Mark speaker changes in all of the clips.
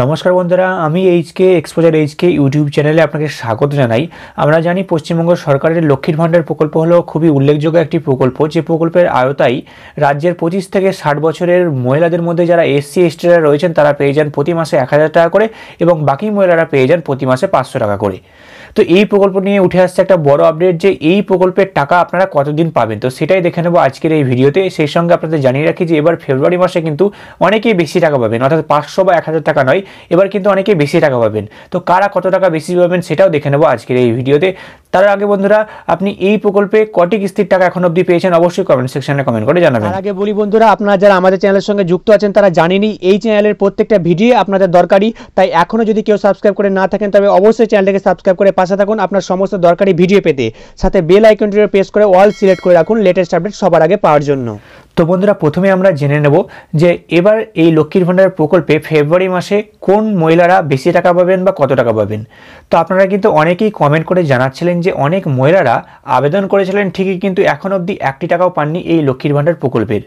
Speaker 1: নমস্কার বন্ধুরা আমি এইচকে এক্সপোজার এইচকে ইউটিউব চ্যানেলে আপনাকে স্বাগত জানাই আমরা জানি পশ্চিমবঙ্গ সরকারের লক্ষ্মীর ভাণ্ডার প্রকল্প হলো খুবই উল্লেখযোগ্য একটি প্রকল্প যে প্রকল্পের আয়তায় রাজ্যের পঁচিশ থেকে ষাট বছরের মহিলাদের মধ্যে যারা এসসি এসটিরা রয়েছেন তারা পেয়ে যান প্রতি মাসে এক হাজার টাকা করে এবং বাকি মহিলারা পেয়ে যান প্রতি মাসে পাঁচশো টাকা করে তো এই প্রকল্প নিয়ে উঠে আসছে একটা বড় আপডেট যে এই প্রকল্পের টাকা আপনারা কতদিন পাবেন তো সেটাই দেখে নেবো আজকের এই ভিডিওতে সেই সঙ্গে আপনাদের জানিয়ে রাখি যে এবার ফেব্রুয়ারি মাসে কিন্তু অনেকেই বেশি টাকা পাবেন অর্থাৎ পাঁচশো বা এক হাজার টাকা নয় এবার কিন্তু অনেকেই বেশি টাকা পাবেন তো কারা কত টাকা বেশি পাবেন সেটাও দেখে নেবো আজকের এই ভিডিওতে তার আগে বন্ধুরা আপনি এই প্রকল্পে কটি কিস্তির টাকা এখন অবধি পেয়েছেন অবশ্যই কমেন্ট সেকশনে কমেন্ট করে জানাবেন তার আগে বলি বন্ধুরা আপনারা যারা আমাদের চ্যানেলের সঙ্গে যুক্ত আছেন তারা জানেনি এই চ্যানেলের প্রত্যেকটা ভিডিও আপনাদের দরকারি তাই এখনও যদি কেউ সাবস্ক্রাইব করে না থাকেন তবে অবশ্যই চ্যানেলটাকে সাবস্ক্রাইব করে পাশে থাকুন আপনার সমস্ত দরকারি ভিডিও পেতে সাথে বেল আইকনটি প্রেস করে অল সিলেক্ট করে রাখুন লেটেস্ট আপডেট সবার আগে পাওয়ার জন্য তো বন্ধুরা প্রথমে আমরা জেনে নেব যে এবার এই লক্ষ্মীর ভাণ্ডার প্রকল্পে ফেব্রুয়ারি মাসে কোন মহিলারা বেশি টাকা পাবেন বা কত টাকা পাবেন তো আপনারা কিন্তু অনেকেই কমেন্ট করে জানাচ্ছিলেন যে অনেক মহিলারা আবেদন করেছিলেন ঠিকই কিন্তু এখন অবধি একটি টাকাও পাননি এই লক্ষ্মীর ভাণ্ডার প্রকল্পের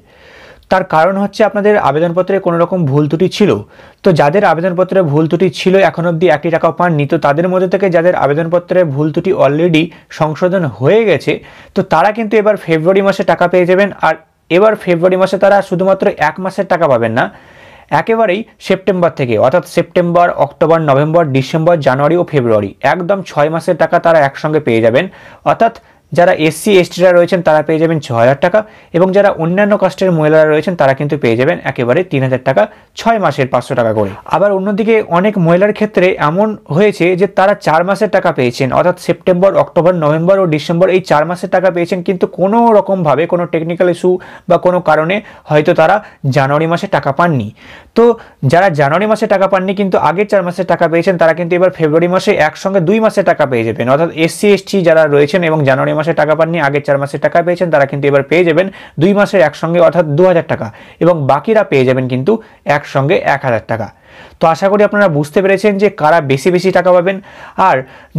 Speaker 1: তার কারণ হচ্ছে আপনাদের আবেদনপত্রে কোনো রকম ভুল ত্রুটি ছিল তো যাদের আবেদনপত্রে ভুল ত্রুটি ছিল এখন অবধি একই টাকাও পাননি তো তাদের মধ্যে থেকে যাদের আবেদনপত্রে ভুল ত্রুটি অলরেডি সংশোধন হয়ে গেছে তো তারা কিন্তু এবার ফেব্রুয়ারি মাসে টাকা পেয়ে যাবেন আর এবার ফেব্রুয়ারি মাসে তারা শুধুমাত্র এক মাসের টাকা পাবেন না একেবারেই সেপ্টেম্বর থেকে অর্থাৎ September October November December January ও ফেব্রুয়ারি একদম ছয় মাসের টাকা তারা একসঙ্গে পেয়ে যাবেন অর্থাৎ যারা এসসি এসটিরা রয়েছেন তারা পেয়ে যাবেন ছ হাজার টাকা এবং যারা অন্যান্য কাস্টের মহিলারা রয়েছেন তারা কিন্তু পেয়ে যাবেন একেবারে তিন হাজার টাকা ছয় মাসের পাঁচশো টাকা করে আবার অন্যদিকে অনেক মহিলার ক্ষেত্রে এমন হয়েছে যে তারা চার মাসের টাকা পেয়েছেন অর্থাৎ সেপ্টেম্বর অক্টোবর নভেম্বর ও ডিসেম্বর এই চার মাসের টাকা পেয়েছেন কিন্তু কোনো রকমভাবে কোনো টেকনিক্যাল ইস্যু বা কোনো কারণে হয়তো তারা জানুয়ারি মাসে টাকা পাননি তো যারা জানুয়ারি মাসে টাকা পাননি কিন্তু আগের চার মাসের টাকা পেয়েছেন তারা কিন্তু এবার ফেব্রুয়ারি মাসে একসঙ্গে দুই মাসে টাকা পেয়ে যাবেন অর্থাৎ এসসি এসটি যারা রয়েছেন এবং জানুয়ারি ছয় মাসে টাকা পাননি আগের চার মাসে টাকা পেয়েছেন তারা কিন্তু এবার পেয়ে যাবেন দুই মাসের একসঙ্গে অর্থাৎ দু টাকা এবং বাকিরা পেয়ে যাবেন কিন্তু একসঙ্গে এক হাজার টাকা তো আশা করি আপনারা বুঝতে পেরেছেন যে কারা বেশি বেশি টাকা পাবেন আর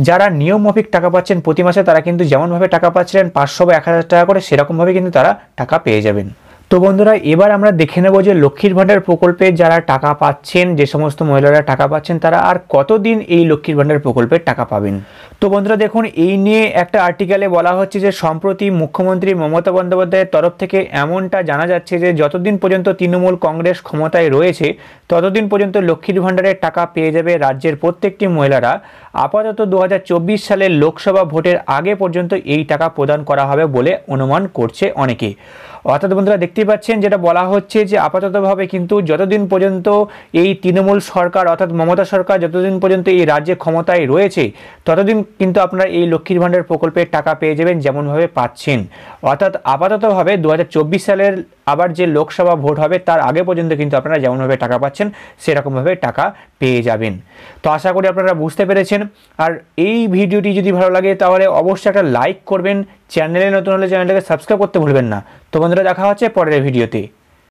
Speaker 1: যারা নিয়ম মাফিক টাকা পাচ্ছেন প্রতি মাসে তারা কিন্তু যেমনভাবে টাকা পাচ্ছিলেন পাঁচশো বা এক হাজার টাকা করে সেরকমভাবে কিন্তু তারা টাকা পেয়ে যাবেন তো বন্ধুরা এবার আমরা দেখে নেব যে লক্ষ্মীর ভাণ্ডার প্রকল্পে যারা টাকা পাচ্ছেন যে সমস্ত মহিলারা টাকা পাচ্ছেন তারা আর কতদিন এই লক্ষ্মীর ভাণ্ডার প্রকল্পের টাকা পাবেন তো বন্ধুরা দেখুন এই নিয়ে একটা আর্টিকেলে বলা হচ্ছে যে সম্প্রতি মুখ্যমন্ত্রী মমতা বন্দ্যোপাধ্যায়ের তরফ থেকে এমনটা জানা যাচ্ছে যে যতদিন পর্যন্ত তৃণমূল কংগ্রেস ক্ষমতায় রয়েছে ততদিন পর্যন্ত লক্ষ্মীর ভাণ্ডারের টাকা পেয়ে যাবে রাজ্যের প্রত্যেকটি মহিলারা আপাতত দু সালের লোকসভা ভোটের আগে পর্যন্ত এই টাকা প্রদান করা হবে বলে অনুমান করছে অনেকে অর্থাৎ বন্ধুরা দেখতেই পাচ্ছেন যেটা বলা হচ্ছে যে আপাততভাবে কিন্তু যতদিন পর্যন্ত এই তৃণমূল সরকার অর্থাৎ মমতা সরকার যতদিন পর্যন্ত এই রাজ্যে ক্ষমতায় রয়েছে ততদিন কিন্তু আপনারা এই লক্ষ্মীর ভাণ্ডার প্রকল্পের টাকা পেয়ে যাবেন যেমনভাবে পাচ্ছেন অর্থাৎ আপাততভাবে দু সালের আবার যে লোকসভা ভোট হবে তার আগে পর্যন্ত কিন্তু আপনারা যেমনভাবে টাকা পাচ্ছেন সেরকমভাবে টাকা পেয়ে যাবেন তো আশা করি আপনারা বুঝতে পেরেছেন আর এই ভিডিওটি যদি ভালো লাগে তাহলে অবশ্যই একটা লাইক করবেন চ্যানেলে নতুন হলে চ্যানেলটাকে সাবস্ক্রাইব করতে ভুলবেন না তো বন্ধুরা দেখা হচ্ছে পরের ভিডিওতে